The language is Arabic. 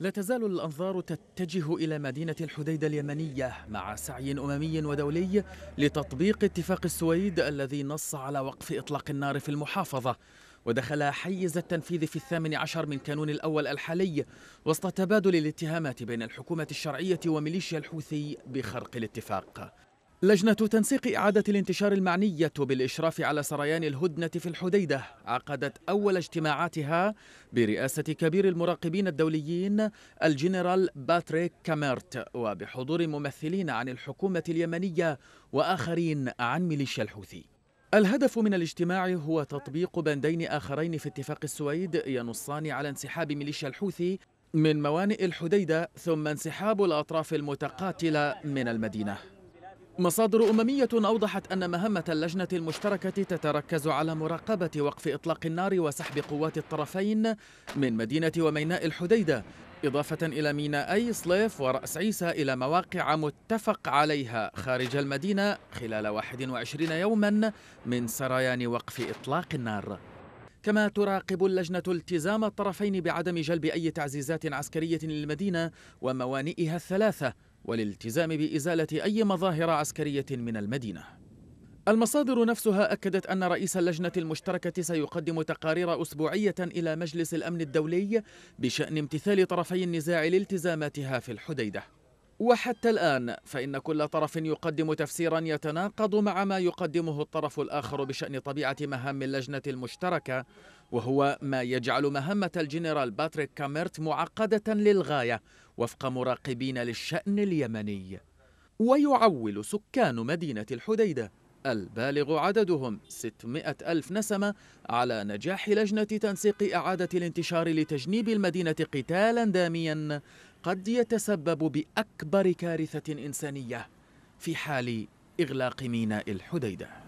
لا تزال الأنظار تتجه إلى مدينة الحديدة اليمنية مع سعي أممي ودولي لتطبيق اتفاق السويد الذي نص على وقف إطلاق النار في المحافظة ودخل حيز التنفيذ في الثامن عشر من كانون الأول الحالي وسط تبادل الاتهامات بين الحكومة الشرعية وميليشيا الحوثي بخرق الاتفاق لجنة تنسيق إعادة الانتشار المعنية بالإشراف على سريان الهدنة في الحديدة عقدت أول اجتماعاتها برئاسة كبير المراقبين الدوليين الجنرال باتريك كاميرت وبحضور ممثلين عن الحكومة اليمنية وآخرين عن ميليشيا الحوثي الهدف من الاجتماع هو تطبيق بندين آخرين في اتفاق السويد ينصان على انسحاب ميليشيا الحوثي من موانئ الحديدة ثم انسحاب الأطراف المتقاتلة من المدينة مصادر أممية أوضحت أن مهمة اللجنة المشتركة تتركز على مراقبة وقف إطلاق النار وسحب قوات الطرفين من مدينة وميناء الحديدة إضافة إلى ميناءي صليف ورأس عيسى إلى مواقع متفق عليها خارج المدينة خلال 21 يوما من سريان وقف إطلاق النار كما تراقب اللجنة التزام الطرفين بعدم جلب أي تعزيزات عسكرية للمدينة وموانئها الثلاثة والالتزام بإزالة أي مظاهر عسكرية من المدينة المصادر نفسها أكدت أن رئيس اللجنة المشتركة سيقدم تقارير أسبوعية إلى مجلس الأمن الدولي بشأن امتثال طرفي النزاع لالتزاماتها في الحديدة وحتى الآن فإن كل طرف يقدم تفسيرا يتناقض مع ما يقدمه الطرف الآخر بشأن طبيعة مهام اللجنة المشتركة وهو ما يجعل مهمة الجنرال باتريك كاميرت معقدة للغاية وفق مراقبين للشأن اليمني ويعول سكان مدينة الحديدة البالغ عددهم 600 ألف نسمة على نجاح لجنة تنسيق إعادة الانتشار لتجنيب المدينة قتالا داميا قد يتسبب بأكبر كارثة إنسانية في حال إغلاق ميناء الحديده